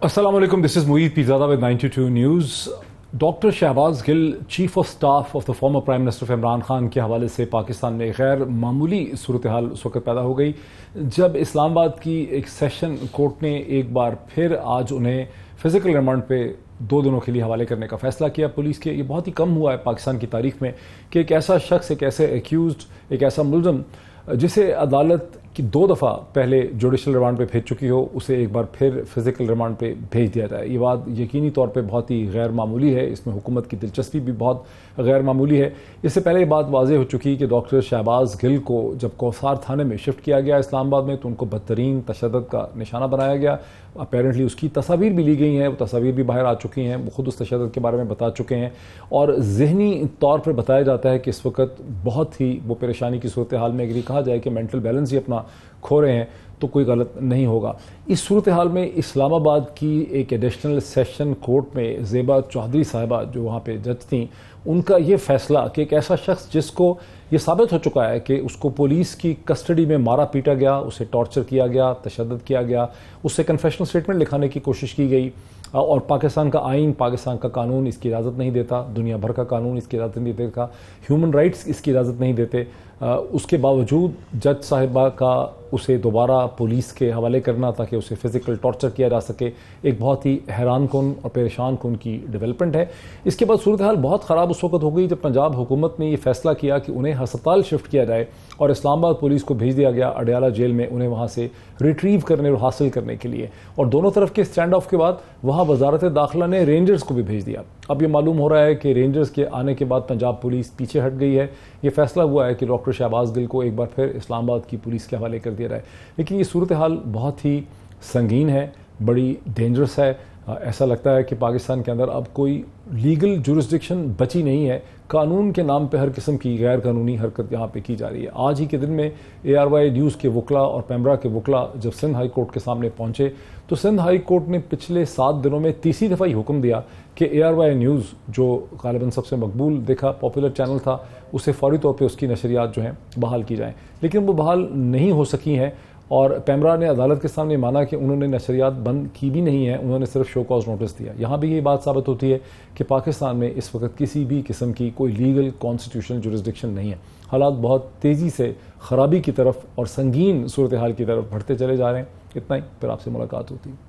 Assalamu this is Mueed Pizada with 92 News. Doctor Shahbaz Gill chief of staff of the former prime minister of Imran Khan के हवाले से पाकिस्तान में गैर मामूली सूरत हाल उस वक्त पैदा हो गई जब इस्लामाबाद की एक सेशन कोर्ट ने एक बार फिर आज उन्हें फिजिकल रिमांड पे दो दिनों के लिए हवाले करने का फैसला किया पुलिस के ये बहुत ही कम हुआ है पाकिस्तान की तारीख में कि एक ऐसा शख्स एक ऐसे एक्यूज एक ऐसा मुलजम जिसे अदालत कि दो दफ़ा पहले जुडिशल रिमांड पे भेज चुकी हो उसे एक बार फिर फिजिकल रिमांड पे भेज दिया जाए ये बात यकीनी तौर पे बहुत ही गैर मामूली है इसमें हुकूमत की दिलचस्पी भी बहुत गैर मामूली है इससे पहले ये बात वाजह हो चुकी कि डॉक्टर शहबाज गिल को जब कौसार थाने में शिफ्ट किया गया इस्लामाबाद में तो उनको बदतरीन तशद का निशाना बनाया गया अपेरेंटली उसकी तस्वीर भी ली गई हैं वो तस्वीर भी बाहर आ चुकी हैं वो खुद उस तशद के बारे में बता चुके हैं और जहनी तौर पर बताया जाता है कि इस वक्त बहुत ही वो परेशानी की सूरत हाल में अगर कहा जाए कि मेंटल बैलेंस ही अपना खो रहे हैं तो कोई गलत नहीं होगा इस सूरत हाल में इस्लामाबाद की एक एडिशनल सेशन कोर्ट में जेबा चौधरी साहिबा जो वहाँ पर जज थी उनका ये फैसला कि एक ऐसा शख्स जिसको ये साबित हो चुका है कि उसको पुलिस की कस्टडी में मारा पीटा गया उसे टॉर्चर किया गया तशद किया गया उससे कन्फेशनल स्टेटमेंट लिखाने की कोशिश की गई और पाकिस्तान का आइन पाकिस्तान का कानून इसकी इजाज़त नहीं देता दुनिया भर का कानून इसकी इजाज़त नहीं देता ह्यूमन राइट्स इसकी इजाज़त नहीं देते उसके बावजूद जज साहिबा का उसे दोबारा पुलिस के हवाले करना ताकि उसे फ़िज़िकल टॉर्चर किया जा सके एक बहुत ही हैरान कन और परेशान कन की डेवलपमेंट है इसके बाद सूरत हाल बहुत ख़राब उस वक्त हो गई जब पंजाब हुकूमत ने यह फ़ैसला किया कि उन्हें हस्पताल शिफ्ट किया जाए और इस्लामाबाद पुलिस को भेज दिया गया अडयाला जेल में उन्हें वहाँ से रिट्रीव करने और हासिल करने के लिए और दोनों तरफ के स्टैंड ऑफ के बाद वहाँ वहाँ वजारत दाखिला ने रेंजर्स को भी भेज दिया अब ये मालूम हो रहा है कि रेंजर्स के आने के बाद पंजाब पुलिस पीछे हट गई है ये फैसला हुआ है कि डॉक्टर शहबाज गिल को एक बार फिर इस्लामाबाद की पुलिस के हवाले कर दिया जाए लेकिन ये सूरत हाल बहुत ही संगीन है बड़ी डेंजरस है हाँ, ऐसा लगता है कि पाकिस्तान के अंदर अब कोई लीगल जुरिस्डिक्शन बची नहीं है कानून के नाम पे हर किस्म की गैर कानूनी हरकत यहाँ पे की जा रही है आज ही के दिन में ए आर वाई न्यूज़ के वकला और पैमरा के वकला जब सिंध हाई कोर्ट के सामने पहुंचे तो सिंध हाई कोर्ट ने पिछले सात दिनों में तीसरी दफ़ा ही हुक्म दिया कि ए आर वाई न्यूज़ जो गालिबा सबसे मकबूल देखा पॉपुलर चैनल था उसे फौरी तौर पर उसकी नशरियात जो हैं बहाल की जाएँ लेकिन वो बहाल नहीं हो सकी हैं और पैमरा ने अदालत के सामने माना कि उन्होंने नशरियात बंद की भी नहीं है उन्होंने सिर्फ शो कॉज नोटिस दिया यहाँ भी ये बात साबित होती है कि पाकिस्तान में इस वक्त किसी भी किस्म की कोई लीगल कॉन्स्टिट्यूशनल जुरिस्डिक्शन नहीं है हालात बहुत तेज़ी से खराबी की तरफ और संगीन सूरत हाल की तरफ बढ़ते चले जा रहे हैं इतना ही फिर आपसे मुलाकात होती है